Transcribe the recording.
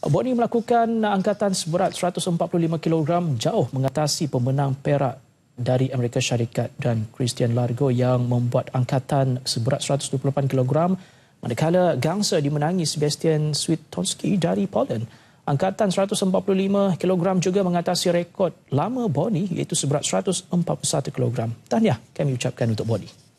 Boni melakukan angkatan seberat 145 kg jauh mengatasi pemenang Perak dari Amerika Syarikat dan Christian Largo yang membuat angkatan seberat 128 kg manakala gangsa dimenangi Sebastian Switonski dari Poland. Angkatan 145 kg juga mengatasi rekod lama Boni iaitu seberat 141 kg. Tahniah kami ucapkan untuk Boni.